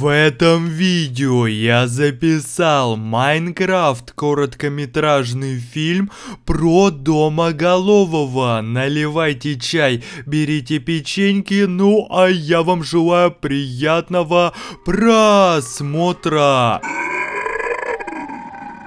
В этом видео я записал Майнкрафт короткометражный фильм про Домоголового. Наливайте чай, берите печеньки, ну а я вам желаю приятного просмотра.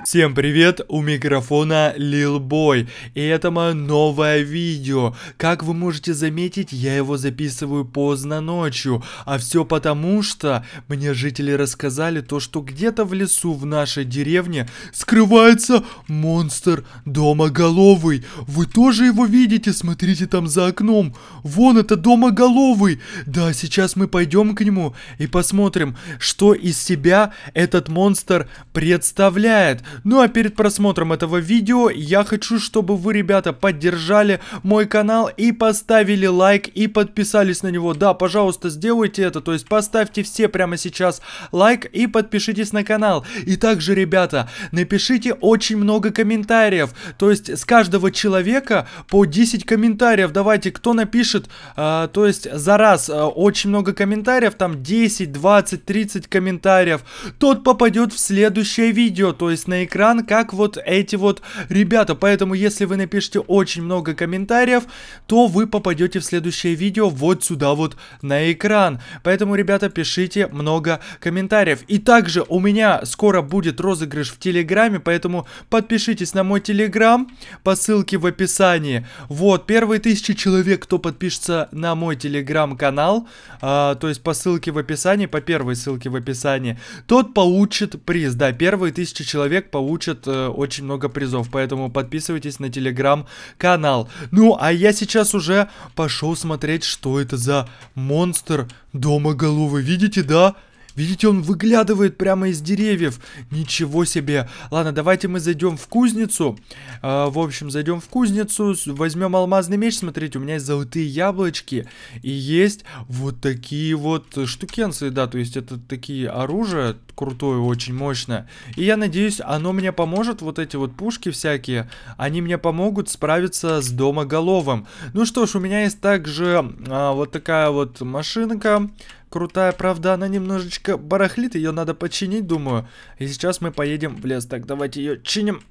Всем привет, у микрофона Лил Бой, и это мое новое видео. Как вы можете заметить, я его записываю поздно ночью, а все потому, что мне жители рассказали то, что где-то в лесу в нашей деревне скрывается монстр Домоголовый. Вы тоже его видите, смотрите там за окном. Вон это Домоголовый. Да, сейчас мы пойдем к нему и посмотрим, что из себя этот монстр представляет. Ну а перед просмотром этого видео я хочу, чтобы вы, ребята, поддержали мой канал и поставили лайк и подписались на него. Да, пожалуйста, сделайте это, то есть поставьте все прямо сейчас лайк и подпишитесь на канал. И также, ребята, напишите очень много комментариев, то есть с каждого человека по 10 комментариев. Давайте, кто напишет, э, то есть за раз э, очень много комментариев, там 10, 20, 30 комментариев, тот попадет в следующее видео, то есть на экран, как вот эти вот ребята. Поэтому, если вы напишите очень много комментариев, то вы попадете в следующее видео вот сюда вот на экран. Поэтому, ребята, пишите много комментариев. И также у меня скоро будет розыгрыш в Телеграме, поэтому подпишитесь на мой Телеграм по ссылке в описании. Вот, первые тысячи человек, кто подпишется на мой Телеграм-канал, а, то есть по ссылке в описании, по первой ссылке в описании, тот получит приз. Да, первые тысячи человек получат э, очень много призов. Поэтому подписывайтесь на телеграм-канал. Ну, а я сейчас уже пошел смотреть, что это за монстр дома домоголовый. Видите, да? Да. Видите, он выглядывает прямо из деревьев. Ничего себе. Ладно, давайте мы зайдем в кузницу. Э, в общем, зайдем в кузницу, возьмем алмазный меч. Смотрите, у меня есть золотые яблочки. И есть вот такие вот штукенцы, да. То есть это такие оружия крутое, очень мощное. И я надеюсь, оно мне поможет, вот эти вот пушки всякие. Они мне помогут справиться с домоголовым. Ну что ж, у меня есть также а, вот такая вот машинка крутая, правда, она немножечко барахлит, ее надо починить, думаю. И сейчас мы поедем в лес. Так, давайте ее чиним.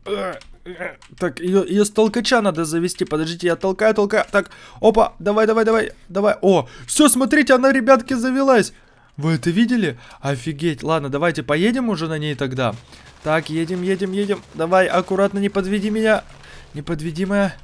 Так, ее, ее с толкача надо завести. Подождите, я толкаю, толкаю. Так, опа, давай, давай, давай, давай. О, все, смотрите, она, ребятки, завелась. Вы это видели? Офигеть. Ладно, давайте поедем уже на ней тогда. Так, едем, едем, едем. Давай, аккуратно, не подведи меня. неподведимая,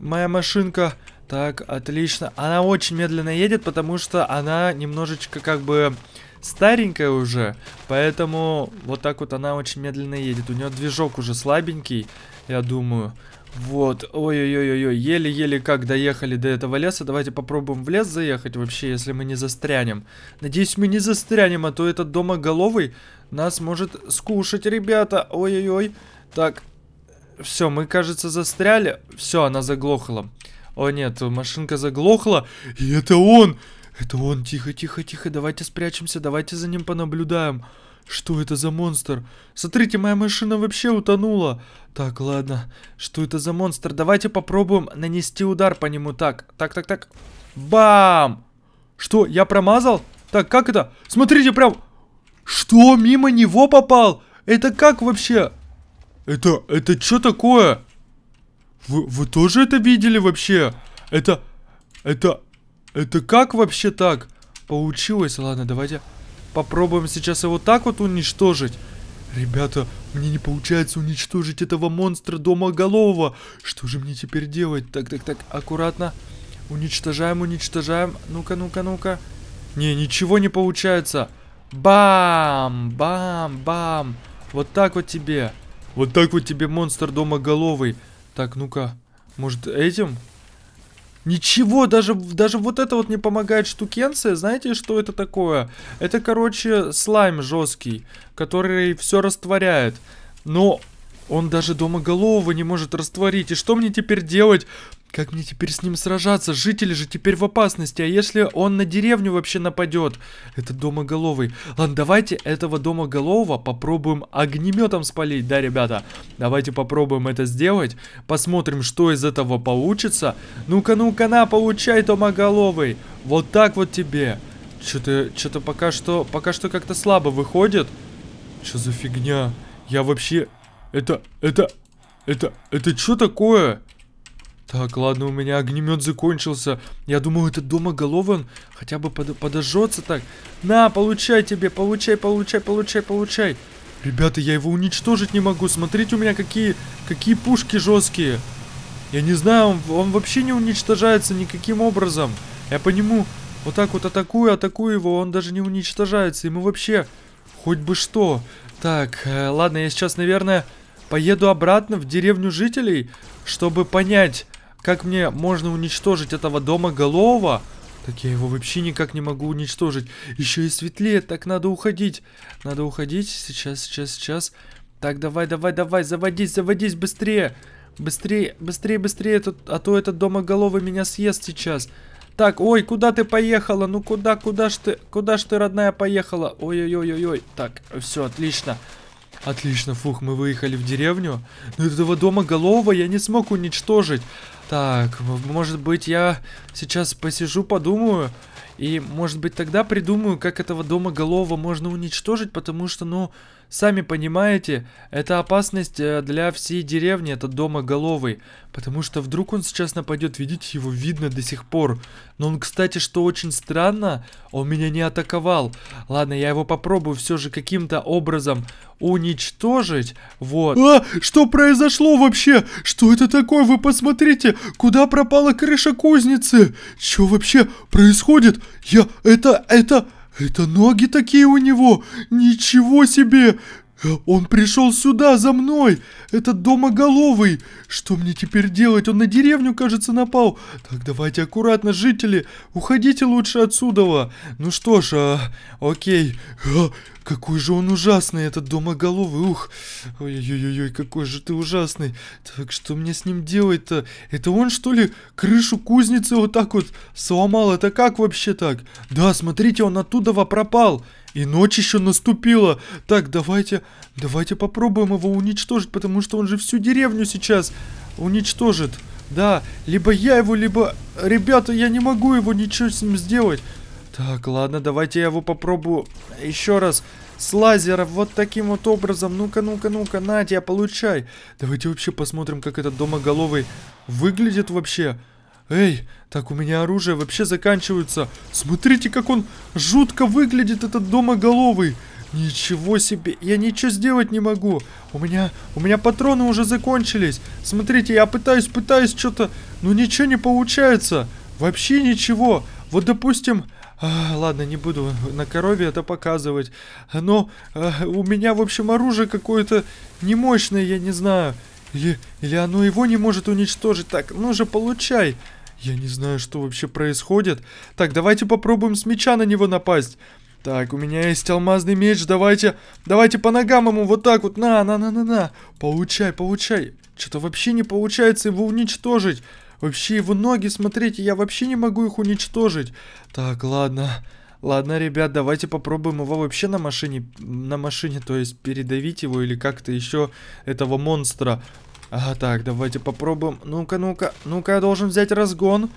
моя машинка. Так, отлично. Она очень медленно едет, потому что она немножечко как бы старенькая уже. Поэтому вот так вот она очень медленно едет. У нее движок уже слабенький, я думаю. Вот, ой-ой-ой-ой, еле-еле как доехали до этого леса. Давайте попробуем в лес заехать вообще, если мы не застрянем. Надеюсь, мы не застрянем, а то этот домоголовый нас может скушать, ребята. Ой-ой-ой. Так, все, мы, кажется, застряли. Все, она заглохла. О нет, машинка заглохла. И это он! Это он! Тихо, тихо, тихо. Давайте спрячемся, давайте за ним понаблюдаем. Что это за монстр? Смотрите, моя машина вообще утонула. Так, ладно. Что это за монстр? Давайте попробуем нанести удар по нему. Так, так, так, так. Бам! Что, я промазал? Так, как это? Смотрите, прям... Что, мимо него попал? Это как вообще? Это, это что такое? Вы, вы тоже это видели вообще? Это... Это... Это как вообще так? Получилось. Ладно, давайте попробуем сейчас его так вот уничтожить. Ребята, мне не получается уничтожить этого монстра домоголового. Что же мне теперь делать? Так, так, так, аккуратно. Уничтожаем, уничтожаем. Ну-ка, ну-ка, ну-ка. Не, ничего не получается. Бам, бам, бам. Вот так вот тебе. Вот так вот тебе монстр домоголовый. Так, ну-ка. Может, этим? Ничего, даже, даже вот это вот не помогает штукенция. Знаете, что это такое? Это, короче, слайм жесткий, который все растворяет. Но он даже дома голову не может растворить. И что мне теперь делать? Как мне теперь с ним сражаться? Жители же теперь в опасности. А если он на деревню вообще нападет? Это домоголовый. Ладно, давайте этого домоголового попробуем огнеметом спалить, да, ребята? Давайте попробуем это сделать. Посмотрим, что из этого получится. Ну-ка, ну-ка, на, получай, домоголовый. Вот так вот тебе. Что-то, что-то пока что, пока что как-то слабо выходит. Что за фигня? Я вообще... Это, это, это, это что такое? Так, ладно, у меня огнемет закончился. Я думал, этот дом оголован. Хотя бы под, подожжется так. На, получай тебе, получай, получай, получай, получай. Ребята, я его уничтожить не могу. Смотрите у меня какие, какие пушки жесткие. Я не знаю, он, он вообще не уничтожается никаким образом. Я по нему вот так вот атакую, атакую его, он даже не уничтожается. Ему вообще хоть бы что. Так, э, ладно, я сейчас, наверное, поеду обратно в деревню жителей, чтобы понять, как мне можно уничтожить этого дома голова? Так я его вообще никак не могу уничтожить. Еще и светлее, так надо уходить. Надо уходить. Сейчас, сейчас, сейчас. Так, давай, давай, давай, заводись, заводись, быстрее. Быстрее, быстрее, быстрее, тут, а то этот домоголовый меня съест сейчас. Так, ой, куда ты поехала? Ну куда, куда ж ты, куда ж ты, родная, поехала? Ой-ой-ой-ой-ой. Так, все, отлично. Отлично. Отлично, фух, мы выехали в деревню. Но ну, этого дома голова я не смог уничтожить. Так, может быть я сейчас посижу, подумаю. И может быть тогда придумаю, как этого дома голова можно уничтожить, потому что, ну... Сами понимаете, это опасность э, для всей деревни, Это дома головой, потому что вдруг он сейчас нападет, видите, его видно до сих пор. Но он, кстати, что очень странно, он меня не атаковал. Ладно, я его попробую все же каким-то образом уничтожить, вот. А, что произошло вообще? Что это такое? Вы посмотрите, куда пропала крыша кузницы? Что вообще происходит? Я, это, это... Это ноги такие у него! Ничего себе! Он пришел сюда, за мной! Этот домоголовый! Что мне теперь делать? Он на деревню, кажется, напал. Так, давайте аккуратно, жители. Уходите лучше отсюда. Ну что ж, а, окей. А, какой же он ужасный, этот домоголовый. Ух, ой-ой-ой, какой же ты ужасный. Так, что мне с ним делать-то? Это он, что ли, крышу кузницы вот так вот сломал? Это как вообще так? Да, смотрите, он оттуда пропал. И ночь еще наступила. Так, давайте, давайте попробуем его уничтожить, потому что он же всю деревню сейчас уничтожит. Да, либо я его, либо... Ребята, я не могу его ничего с ним сделать. Так, ладно, давайте я его попробую еще раз с лазера, вот таким вот образом. Ну-ка, ну-ка, ну-ка, Надя, получай. Давайте вообще посмотрим, как этот домоголовый выглядит Вообще. Эй, так у меня оружие вообще заканчивается. Смотрите, как он жутко выглядит, этот домоголовый. Ничего себе, я ничего сделать не могу. У меня, у меня патроны уже закончились. Смотрите, я пытаюсь, пытаюсь что-то, но ничего не получается. Вообще ничего. Вот, допустим, а, ладно, не буду на корове это показывать. Но а, у меня, в общем, оружие какое-то немощное, я не знаю. Или, или оно его не может уничтожить. Так, ну же, получай. Я не знаю, что вообще происходит. Так, давайте попробуем с меча на него напасть. Так, у меня есть алмазный меч, давайте, давайте по ногам ему вот так вот, на, на, на, на, на, получай, получай. Что-то вообще не получается его уничтожить. Вообще его ноги, смотрите, я вообще не могу их уничтожить. Так, ладно. Ладно, ребят, давайте попробуем его вообще на машине, на машине, то есть передавить его или как-то еще этого монстра. Ага, так, давайте попробуем. Ну-ка, ну-ка, ну-ка, я должен взять разгон.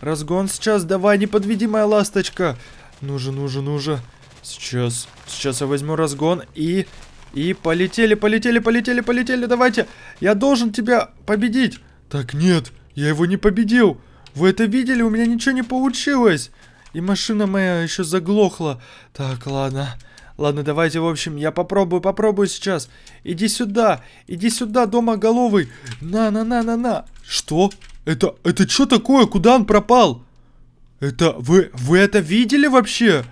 Разгон сейчас, давай, не подведи, моя ласточка. Ну же, ну же, ну же. Сейчас, сейчас я возьму разгон и... И полетели, полетели, полетели, полетели, давайте. Я должен тебя победить. Так, нет, я его не победил. Вы это видели? У меня ничего не получилось. И машина моя еще заглохла. Так, ладно. Ладно, давайте, в общем, я попробую, попробую сейчас. Иди сюда, иди сюда, дома головы. На, на, на, на, на. Что? Это, это что такое? Куда он пропал? Это, вы, вы это видели вообще?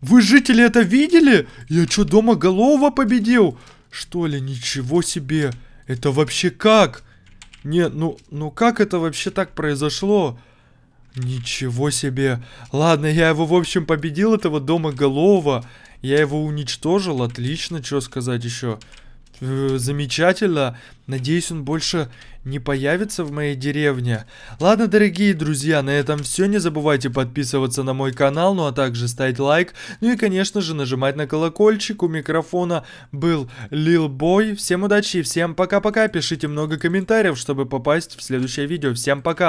Вы, жители, это видели? Я что, дома голова победил? Что ли, ничего себе. Это вообще как? Не, ну, ну как это вообще так произошло? Ничего себе. Ладно, я его, в общем, победил, этого дома голова. Я его уничтожил, отлично, что сказать еще. Э, замечательно. Надеюсь, он больше не появится в моей деревне. Ладно, дорогие друзья, на этом все. Не забывайте подписываться на мой канал, ну а также ставить лайк. Ну и, конечно же, нажимать на колокольчик. У микрофона был Лил Бой. Всем удачи и всем пока-пока. Пишите много комментариев, чтобы попасть в следующее видео. Всем пока.